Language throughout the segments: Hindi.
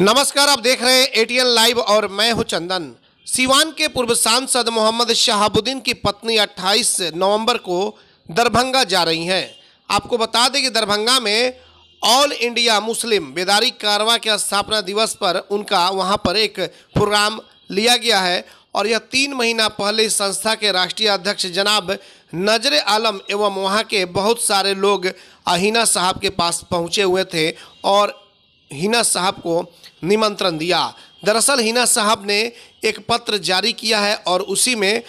नमस्कार आप देख रहे हैं एटीएन लाइव और मैं हूं चंदन सीवान के पूर्व सांसद मोहम्मद शहाबुद्दीन की पत्नी 28 नवंबर को दरभंगा जा रही हैं आपको बता दें कि दरभंगा में ऑल इंडिया मुस्लिम बेदारी कारवा के स्थापना दिवस पर उनका वहां पर एक प्रोग्राम लिया गया है और यह तीन महीना पहले संस्था के राष्ट्रीय अध्यक्ष जनाब नजर आलम एवं वहाँ के बहुत सारे लोग अहिना साहब के पास पहुँचे हुए थे और हिना साहब को निमंत्रण दिया दरअसल हिना साहब ने एक पत्र जारी किया है और उसी में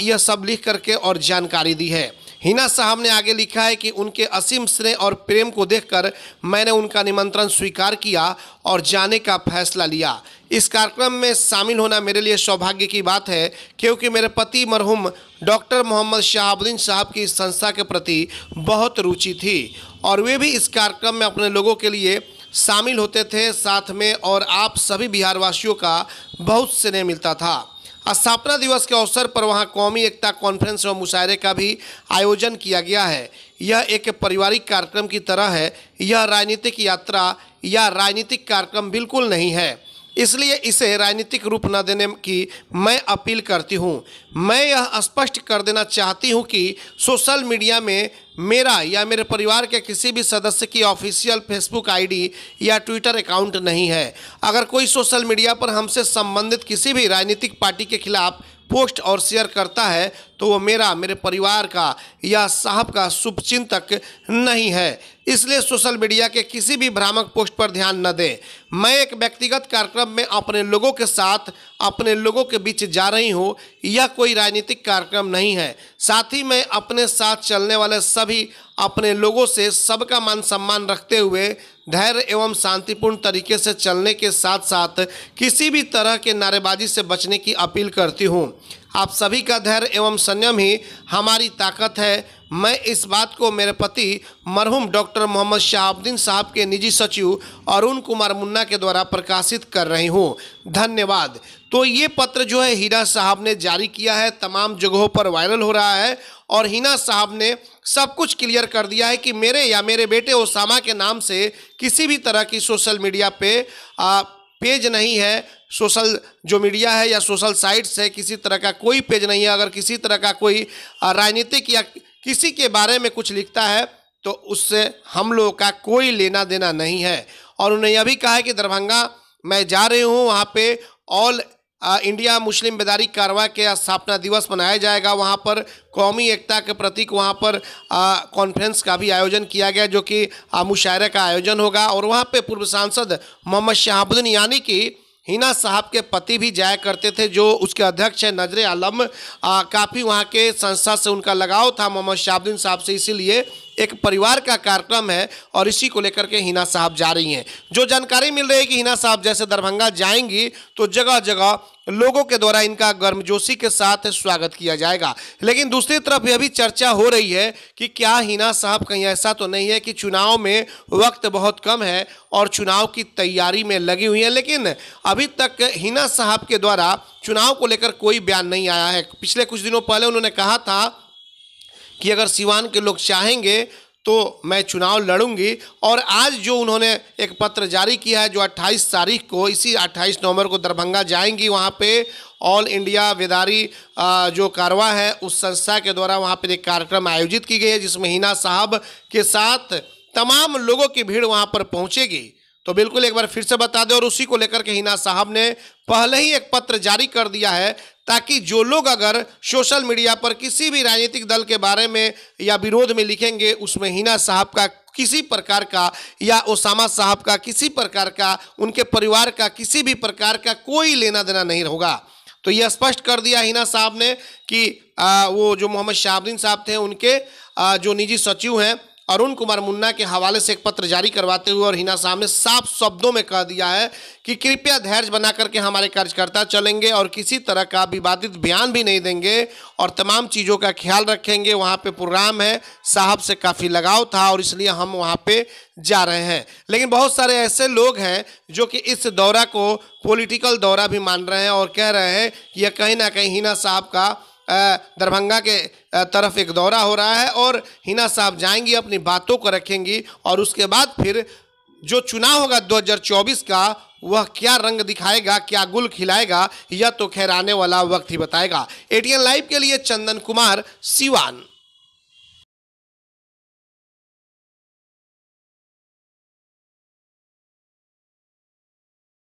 यह सब लिख करके और जानकारी दी है हिना साहब ने आगे लिखा है कि उनके असीम स्नेह और प्रेम को देखकर मैंने उनका निमंत्रण स्वीकार किया और जाने का फैसला लिया इस कार्यक्रम में शामिल होना मेरे लिए सौभाग्य की बात है क्योंकि मेरे पति मरहूम डॉक्टर मोहम्मद शहाबुद्दीन साहब की संस्था के प्रति बहुत रुचि थी और वे भी इस कार्यक्रम में अपने लोगों के लिए शामिल होते थे साथ में और आप सभी बिहारवासियों का बहुत स्नेह मिलता था स्थापना दिवस के अवसर पर वहां कौमी एकता कॉन्फ्रेंस और मुशायरे का भी आयोजन किया गया है यह एक पारिवारिक कार्यक्रम की तरह है यह राजनीतिक यात्रा या राजनीतिक कार्यक्रम बिल्कुल नहीं है इसलिए इसे राजनीतिक रूप न देने की मैं अपील करती हूँ मैं यह स्पष्ट कर देना चाहती हूँ कि सोशल मीडिया में मेरा या मेरे परिवार के किसी भी सदस्य की ऑफिशियल फेसबुक आईडी या ट्विटर अकाउंट नहीं है अगर कोई सोशल मीडिया पर हमसे संबंधित किसी भी राजनीतिक पार्टी के खिलाफ़ पोस्ट और शेयर करता है तो वो मेरा मेरे परिवार का या साहब का शुभचिंतक नहीं है इसलिए सोशल मीडिया के किसी भी भ्रामक पोस्ट पर ध्यान न दें मैं एक व्यक्तिगत कार्यक्रम में अपने लोगों के साथ अपने लोगों के बीच जा रही हूँ यह कोई राजनीतिक कार्यक्रम नहीं है साथ ही मैं अपने साथ चलने वाले सभी अपने लोगों से सबका मान सम्मान रखते हुए धैर्य एवं शांतिपूर्ण तरीके से चलने के साथ साथ किसी भी तरह के नारेबाजी से बचने की अपील करती हूँ आप सभी का धैर्य एवं संयम ही हमारी ताकत है मैं इस बात को मेरे पति मरहूम डॉक्टर मोहम्मद शाहबुद्दीन साहब के निजी सचिव अरुण कुमार मुन्ना के द्वारा प्रकाशित कर रही हूँ धन्यवाद तो ये पत्र जो है हीरा साहब ने जारी किया है तमाम जगहों पर वायरल हो रहा है और हिना साहब ने सब कुछ क्लियर कर दिया है कि मेरे या मेरे बेटे ओसामा के नाम से किसी भी तरह की सोशल मीडिया पे आ, पेज नहीं है सोशल जो मीडिया है या सोशल साइट्स है किसी तरह का कोई पेज नहीं है अगर किसी तरह का कोई राजनीतिक या किसी के बारे में कुछ लिखता है तो उससे हम लोगों का कोई लेना देना नहीं है और उन्होंने यह भी कहा है कि दरभंगा मैं जा रही हूँ वहाँ पे ऑल इंडिया मुस्लिम बेदारी कार्रवाई के स्थापना दिवस मनाया जाएगा वहाँ पर कौमी एकता के प्रतीक वहाँ पर कॉन्फ्रेंस का भी आयोजन किया गया जो कि मुशायरे का आयोजन होगा और वहाँ पे पूर्व सांसद मोहम्मद शहाबुद्दीन यानी कि हिना साहब के पति भी जाया करते थे जो उसके अध्यक्ष हैं नजर आलम काफ़ी वहाँ के संस्था से उनका लगाव था मोहम्मद शाहबुद्दीन साहब से इसीलिए एक परिवार का कार्यक्रम है और इसी को लेकर के हिना साहब जा रही हैं जो जानकारी मिल रही है कि हिना साहब जैसे दरभंगा जाएंगी तो जगह जगह लोगों के द्वारा इनका गर्मजोशी के साथ स्वागत किया जाएगा लेकिन दूसरी तरफ यह भी चर्चा हो रही है कि क्या हिना साहब कहीं ऐसा तो नहीं है कि चुनाव में वक्त बहुत कम है और चुनाव की तैयारी में लगी हुई है लेकिन अभी तक हिना साहब के द्वारा चुनाव को लेकर कोई बयान नहीं आया है पिछले कुछ दिनों पहले उन्होंने कहा था कि अगर सिवान के लोग चाहेंगे तो मैं चुनाव लड़ूंगी और आज जो उन्होंने एक पत्र जारी किया है जो 28 तारीख को इसी 28 नवंबर को दरभंगा जाएंगी वहाँ पे ऑल इंडिया वेदारी जो कारवा है उस संस्था के द्वारा वहाँ पर एक कार्यक्रम आयोजित की गई है जिसमें हिना साहब के साथ तमाम लोगों की भीड़ वहाँ पर पहुँचेगी तो बिल्कुल एक बार फिर से बता दें और उसी को लेकर के हिना साहब ने पहले ही एक पत्र जारी कर दिया है ताकि जो लोग अगर सोशल मीडिया पर किसी भी राजनीतिक दल के बारे में या विरोध में लिखेंगे उसमें हिना साहब का किसी प्रकार का या ओसामा साहब का किसी प्रकार का उनके परिवार का किसी भी प्रकार का कोई लेना देना नहीं होगा तो यह स्पष्ट कर दिया हिना साहब ने कि आ, वो जो मोहम्मद शाहबुद्दीन साहब थे उनके आ, जो निजी सचिव हैं अरुण कुमार मुन्ना के हवाले से एक पत्र जारी करवाते हुए और हिना साहब ने साफ शब्दों में कह दिया है कि कृपया धैर्य बना करके हमारे कार्यकर्ता चलेंगे और किसी तरह का विवादित बयान भी नहीं देंगे और तमाम चीज़ों का ख्याल रखेंगे वहाँ पे प्रोग्राम है साहब से काफ़ी लगाव था और इसलिए हम वहाँ पे जा रहे हैं लेकिन बहुत सारे ऐसे लोग हैं जो कि इस दौरा को पोलिटिकल दौरा भी मान रहे हैं और कह रहे हैं कि यह कहीं ना कहीं हिना साहब का दरभंगा के तरफ एक दौरा हो रहा है और हिना साहब जाएंगी अपनी बातों को रखेंगी और उसके बाद फिर जो चुनाव होगा 2024 का वह क्या रंग दिखाएगा क्या गुल खिलाएगा यह तो खैर आने वाला वक्त ही बताएगा एटीएन लाइव के लिए चंदन कुमार सिवान